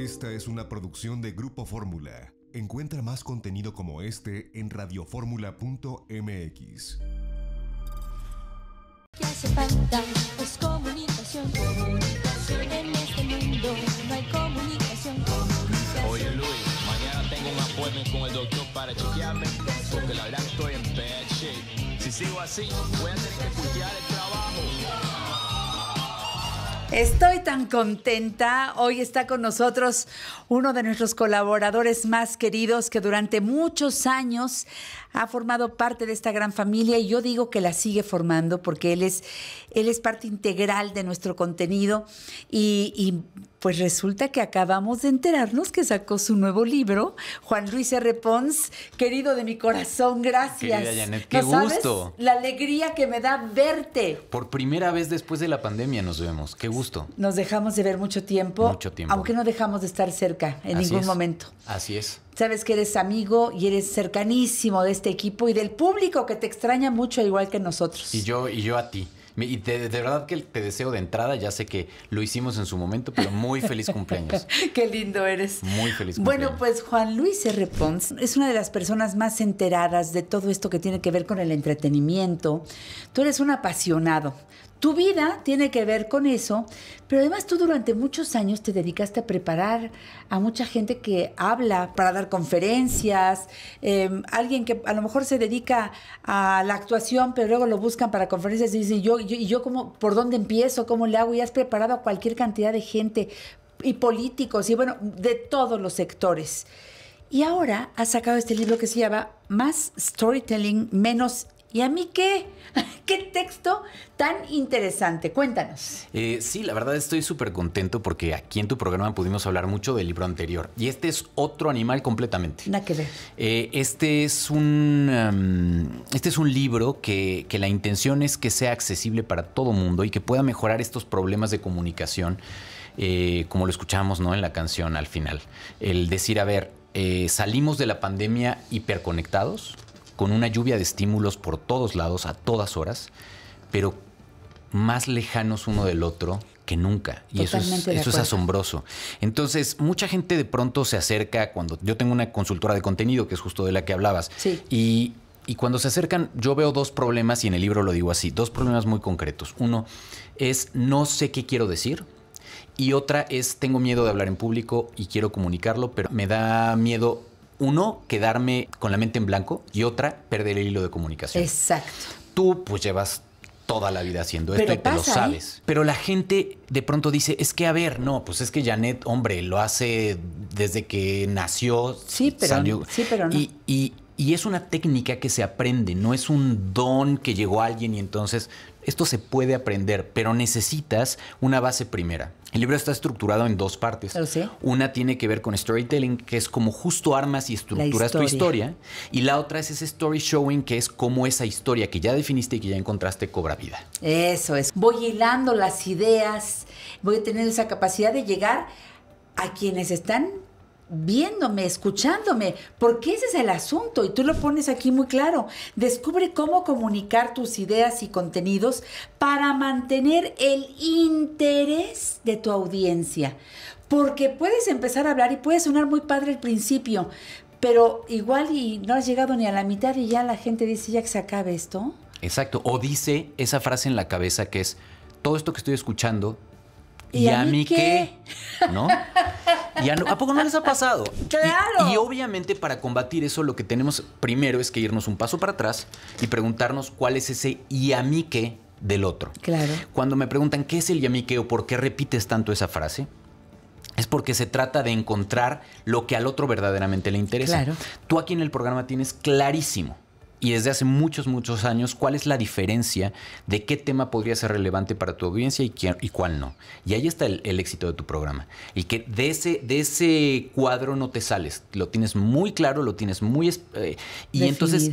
Esta es una producción de Grupo Fórmula. Encuentra más contenido como este en radioformula.mx. que hace falta es comunicación, comunicación en este mundo. No hay comunicación, comunicación. Oye Luis, mañana tengo un apoyo con el doctor para chequearme porque la verdad estoy en bad shape. Si sigo así, voy a tener que escuchar el este Estoy tan contenta. Hoy está con nosotros uno de nuestros colaboradores más queridos que durante muchos años ha formado parte de esta gran familia y yo digo que la sigue formando porque él es, él es parte integral de nuestro contenido y, pues resulta que acabamos de enterarnos que sacó su nuevo libro, Juan Luis R. Pons, querido de mi corazón, gracias. qué gusto. La alegría que me da verte. Por primera vez después de la pandemia nos vemos, qué gusto. Nos dejamos de ver mucho tiempo. Mucho Aunque no dejamos de estar cerca en ningún momento. Así es. Sabes que eres amigo y eres cercanísimo de este equipo y del público que te extraña mucho igual que nosotros. Y yo, y yo a ti. Y de, de, verdad que te deseo de entrada, ya sé que lo hicimos en su momento, pero muy feliz cumpleaños. Qué lindo eres. Muy feliz cumpleaños. Bueno, pues Juan Luis R. Pons es una de las personas más enteradas de todo esto que tiene que ver con el entretenimiento. Tú eres un apasionado. Tu vida tiene que ver con eso, pero además tú durante muchos años te dedicaste a preparar a mucha gente que habla para dar conferencias, em, alguien que a lo mejor se dedica a la actuación, pero luego lo buscan para conferencias y dicen, yo, yo, yo ¿por dónde empiezo? ¿Cómo le hago? Y has preparado a cualquier cantidad de gente y políticos y bueno, de todos los sectores. Y ahora has sacado este libro que se llama Más Storytelling, Menos ¿Y a mí qué? ¿Qué texto tan interesante? Cuéntanos. Eh, sí, la verdad estoy súper contento porque aquí en tu programa pudimos hablar mucho del libro anterior. Y este es otro animal completamente. Nada que ver. Eh, este, es un, este es un libro que, la intención es que sea accesible para todo mundo y que pueda mejorar estos problemas de comunicación. Eh, como lo escuchamos ¿no? en la canción al final, el decir, a ver, salimos de la pandemia hiperconectados, con una lluvia de estímulos por todos lados, a todas horas, pero más lejanos uno del otro que nunca. Y eso, es, asombroso. Entonces, mucha gente de pronto se acerca cuando yo tengo una consultora de contenido, que es justo de la que hablabas, sí. y, y cuando se acercan, yo veo dos problemas, y en el libro lo digo así, dos problemas muy concretos. Uno es no sé qué quiero decir, y otra es tengo miedo de hablar en público y quiero comunicarlo, pero me da miedo uno, quedarme con la mente en blanco y otra, perder el hilo de comunicación. Exacto. Tú pues llevas toda la vida haciendo esto y te lo sabes. Pero la gente de pronto dice, es que a ver, no, pues es que Janet, hombre, lo hace desde que nació. Sí, pero, Sí, pero no. y, y es una técnica que se aprende, no es un don que llegó alguien y entonces esto se puede aprender, pero necesitas una base primera. El libro está estructurado en dos partes. Una tiene que ver con storytelling, que es como justo armas y estructuras tu historia, y la otra es ese story showing, que es como esa historia que ya definiste y que ya encontraste cobra vida. Eso es. Voy hilando las ideas, voy a tener esa capacidad de llegar a quienes están viéndome, escuchándome, porque ese es el asunto y tú lo pones aquí muy claro. Descubre cómo comunicar tus ideas y contenidos para mantener el interés de tu audiencia. Porque puedes empezar a hablar y puede sonar muy padre al principio, pero igual y no has llegado ni a la mitad y ya la gente dice ya que se acabe esto. Exacto, o dice esa frase en la cabeza que es, todo esto que estoy escuchando ¿Y, a, mí qué? ¿No? ¿Y a, poco no les ha pasado? ¡Claro! Y, obviamente para combatir eso lo que tenemos primero es que irnos un paso para atrás y preguntarnos cuál es ese ¿y a mí qué? del otro. Claro. Cuando me preguntan qué es el ¿y a mí qué? o por qué repites tanto esa frase, es porque se trata de encontrar lo que al otro verdaderamente le interesa. Claro. Tú aquí en el programa tienes clarísimo y desde hace muchos, muchos años cuál es la diferencia de qué tema podría ser relevante para tu audiencia y, quién, y cuál no. Y ahí está el, éxito de tu programa. Y que de ese, de ese cuadro no te sales. Lo tienes muy claro, lo tienes muy... Eh, y entonces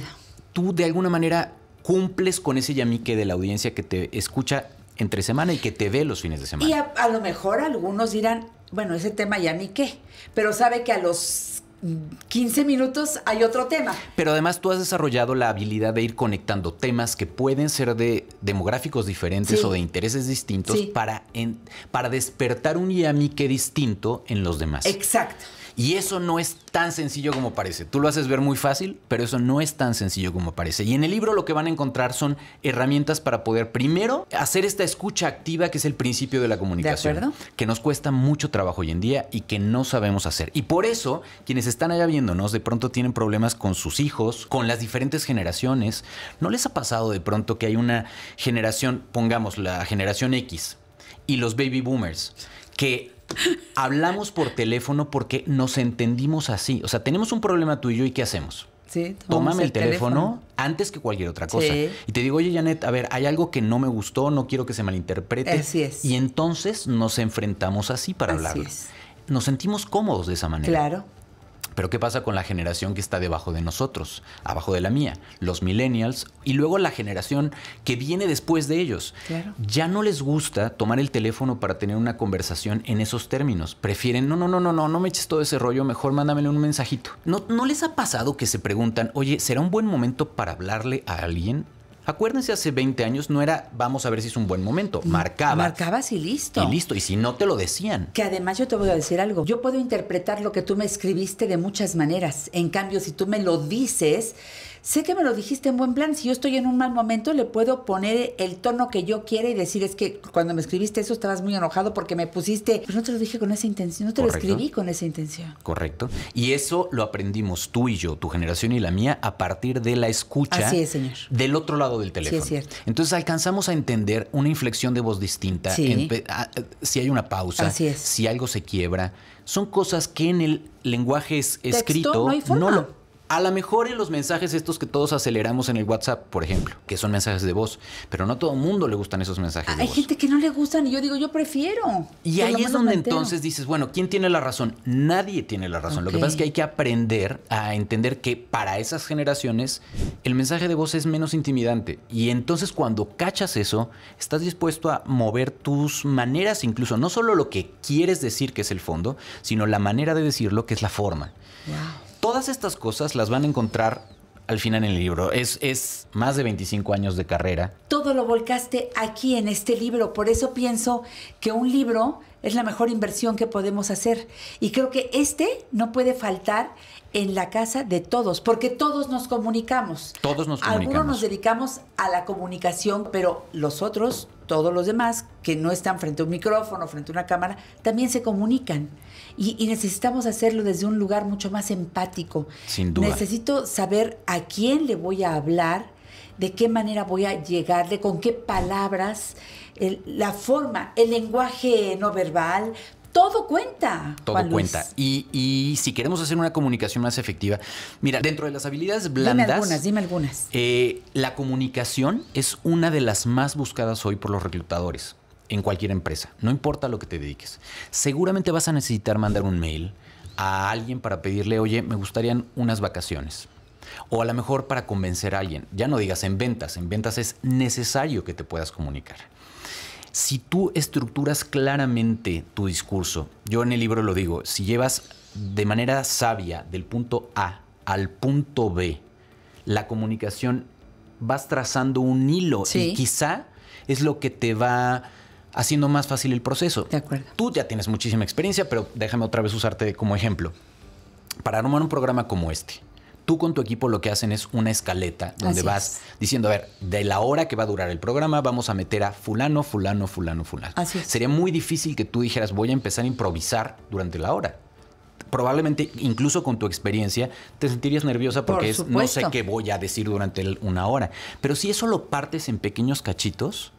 tú de alguna manera cumples con ese yamique de la audiencia que te escucha entre semana y que te ve los fines de semana. Y a, lo mejor algunos dirán, bueno, ese tema yamique, pero sabe que a los 15 minutos hay otro tema. Pero además tú has desarrollado la habilidad de ir conectando temas que pueden ser de demográficos diferentes o de intereses distintos para, para despertar un yamique distinto en los demás. Exacto. Y eso no es tan sencillo como parece. Tú lo haces ver muy fácil, pero eso no es tan sencillo como parece. Y en el libro lo que van a encontrar son herramientas para poder primero hacer esta escucha activa, que es el principio de la comunicación, que nos cuesta mucho trabajo hoy en día y que no sabemos hacer. Y por eso quienes están allá viéndonos de pronto tienen problemas con sus hijos, con las diferentes generaciones. ¿No les ha pasado de pronto que hay una generación, pongamos la generación X y los baby boomers, que hablamos por teléfono porque nos entendimos así? O sea, tenemos un problema tú y yo y ¿qué hacemos? Sí, Tómame el, teléfono, antes que cualquier otra cosa. Y te digo, oye, Janet, a ver, hay algo que no me gustó, no quiero que se malinterprete. Así es. Y entonces nos enfrentamos así para así Nos sentimos cómodos de esa manera. Claro. Pero ¿qué pasa con la generación que está debajo de nosotros, abajo de la mía, los millennials y luego la generación que viene después de ellos? Ya no les gusta tomar el teléfono para tener una conversación en esos términos. Prefieren, no, no, no, no, no, no me eches todo ese rollo, mejor mándamele un mensajito. ¿No, ¿No les ha pasado que se preguntan, oye, ¿será un buen momento para hablarle a alguien? Acuérdense, hace 20 años no era vamos a ver si es un buen momento. Mm, Marcaba. Marcabas y listo. Y listo. Y si no te lo decían. Que además yo te voy a decir algo. Yo puedo interpretar lo que tú me escribiste de muchas maneras. En cambio, si tú me lo dices, sé que me lo dijiste en buen plan, si yo estoy en un mal momento le puedo poner el tono que yo quiera y decir es que cuando me escribiste eso estabas muy enojado porque me pusiste, pero no te lo dije con esa intención, no te lo escribí con esa intención. Correcto. Y eso lo aprendimos tú y yo, tu generación y la mía, a partir de la escucha del otro lado del teléfono. Sí, es cierto. Entonces alcanzamos a entender una inflexión de voz distinta, ah, si hay una pausa, si algo se quiebra. Son cosas que en el lenguaje es escrito no, no, lo, a lo mejor en los mensajes estos que todos aceleramos en el WhatsApp, por ejemplo, que son mensajes de voz, pero no todo el mundo le gustan esos mensajes de Hay gente que no le gustan y yo digo, yo prefiero. Y ahí es donde entonces dices, bueno, ¿quién tiene la razón? Nadie tiene la razón. Lo que pasa es que hay que aprender a entender que para esas generaciones el mensaje de voz es menos intimidante. Y entonces cuando cachas eso, estás dispuesto a mover tus maneras, incluso no solo lo que quieres decir, que es el fondo, sino la manera de decirlo, que es la forma. Todas estas cosas las van a encontrar al final en el libro. Es, es más de 25 años de carrera lo volcaste aquí en este libro. Por eso pienso que un libro es la mejor inversión que podemos hacer. Y creo que este no puede faltar en la casa de todos, porque todos nos comunicamos. Todos nos comunicamos. Algunos nos dedicamos a la comunicación, pero los otros, todos los demás, que no están frente a un micrófono, frente a una cámara, también se comunican. Y, y necesitamos hacerlo desde un lugar mucho más empático. Sin duda. Necesito saber a quién le voy a hablar de qué manera voy a llegarle, con qué palabras, la forma, el lenguaje no verbal, todo cuenta. Todo cuenta. Y, si queremos hacer una comunicación más efectiva, mira, dentro de las habilidades blandas. Dime algunas, dime algunas. Eh, la comunicación es una de las más buscadas hoy por los reclutadores en cualquier empresa, no importa lo que te dediques. Seguramente vas a necesitar mandar un mail a alguien para pedirle, oye, me gustarían unas vacaciones. O a lo mejor para convencer a alguien. Ya no digas en ventas, en ventas es necesario que te puedas comunicar. Si tú estructuras claramente tu discurso, yo en el libro lo digo, si llevas de manera sabia del punto A al punto B, la comunicación vas trazando un hilo y quizá es lo que te va haciendo más fácil el proceso. Tú ya tienes muchísima experiencia, pero déjame otra vez usarte como ejemplo. Para armar un programa como este, tú con tu equipo lo que hacen es una escaleta donde vas diciendo, a ver, de la hora que va a durar el programa vamos a meter a fulano, fulano, fulano, fulano. Así es. Sería muy difícil que tú dijeras, voy a empezar a improvisar durante la hora probablemente incluso con tu experiencia te sentirías nerviosa porque no sé qué voy a decir durante una hora. Pero si eso lo partes en pequeños cachitos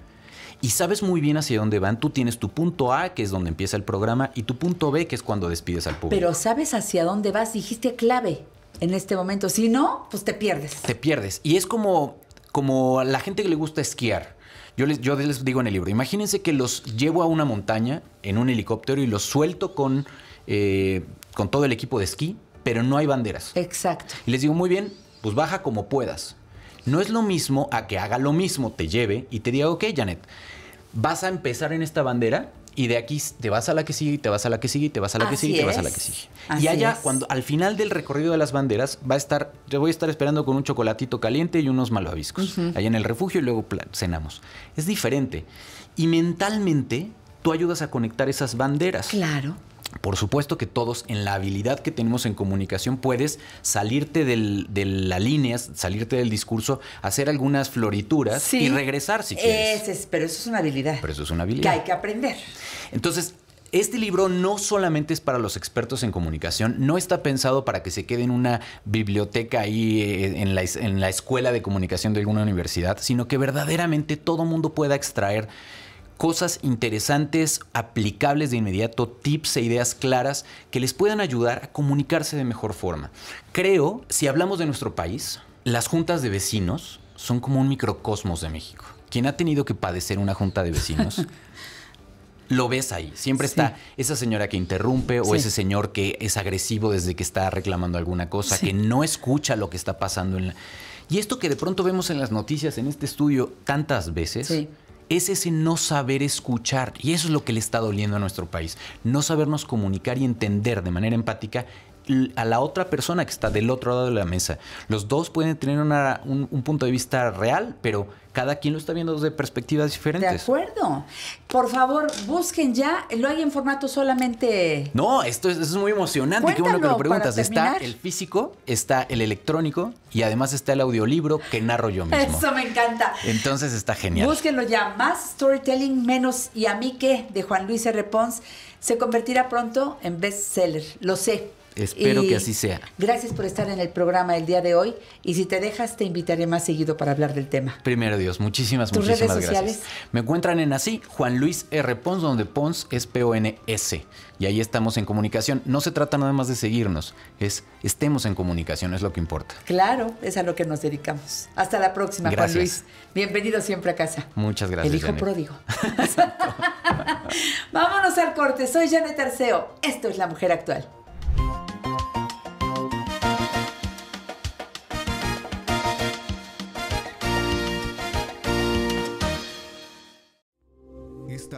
y sabes muy bien hacia dónde van, tú tienes tu punto A, que es donde empieza el programa, y tu punto B, que es cuando despides al público. Pero sabes hacia dónde vas, dijiste clave en este momento. Si no, pues te pierdes. Te pierdes. Y es como, como la gente que le gusta esquiar. Yo les, les digo en el libro, imagínense que los llevo a una montaña en un helicóptero y los suelto con, eh, con todo el equipo de esquí, pero no hay banderas. Exacto. Y les digo, muy bien, pues baja como puedas. No es lo mismo a que haga lo mismo, te lleve y te diga, ok, Janet, vas a empezar en esta bandera y de aquí te vas a la que sigue, te vas a la que sigue, te vas a la que sigue, te vas a la que sigue. y allá, cuando al final del recorrido de las banderas, va a estar, te voy a estar esperando con un chocolatito caliente y unos malvaviscos. Allá en el refugio y luego cenamos. Es diferente. Y mentalmente, tú ayudas a conectar esas banderas. Claro. Por supuesto que todos, en la habilidad que tenemos en comunicación, puedes salirte de la líneas, salirte del discurso, hacer algunas florituras y regresar si quieres. Es, pero eso es una habilidad. eso es una habilidad. Que hay que aprender. Entonces, este libro no solamente es para los expertos en comunicación, no está pensado para que se quede en una biblioteca ahí eh, en, la, en la escuela de comunicación de alguna universidad, sino que verdaderamente todo mundo pueda extraer cosas interesantes, aplicables de inmediato, tips e ideas claras que les puedan ayudar a comunicarse de mejor forma. Creo, si hablamos de nuestro país, las juntas de vecinos son como un microcosmos de México. Quien ha tenido que padecer una junta de vecinos lo ves ahí. Siempre está esa señora que interrumpe o ese señor que es agresivo desde que está reclamando alguna cosa, que no escucha lo que está pasando en Y esto que de pronto vemos en las noticias, en este estudio, tantas veces, es ese no saber escuchar. Y eso es lo que le está doliendo a nuestro país. No sabernos comunicar y entender de manera empática a la otra persona que está del otro lado de la mesa. Los dos pueden tener un, punto de vista real, pero cada quien lo está viendo desde perspectivas diferentes. De acuerdo. Por favor, busquen ya. Lo hay en formato solamente. No, esto es, muy emocionante. Qué bueno que lo preguntas. Está el físico, está el electrónico y además está el audiolibro que narro yo mismo. Eso me encanta. Entonces está genial. Búsquenlo ya. Más storytelling, menos y a mí qué de Juan Luis R. Pons se convertirá pronto en bestseller. Lo sé Espero que así sea. Gracias por estar en el programa el día de hoy y si te dejas te invitaré más seguido para hablar del tema. Primero Dios, muchísimas, ¿Tus muchísimas redes Sociales? Me encuentran en así, Juan Luis R. Pons, donde Pons es P-O-N-S. Y ahí estamos en comunicación. No se trata nada más de seguirnos, es estemos en comunicación, es lo que importa. Claro, es a lo que nos dedicamos. Hasta la próxima, Juan Luis. Bienvenido siempre a casa. Muchas gracias. El hijo pródigo. Vámonos al corte. Soy Janet Arceo. Esto es La Mujer Actual.